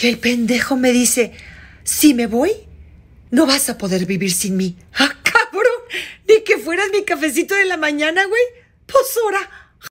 Y el pendejo me dice, si me voy, no vas a poder vivir sin mí. ¡Ah, cabrón! Ni que fueras mi cafecito de la mañana, güey. Pues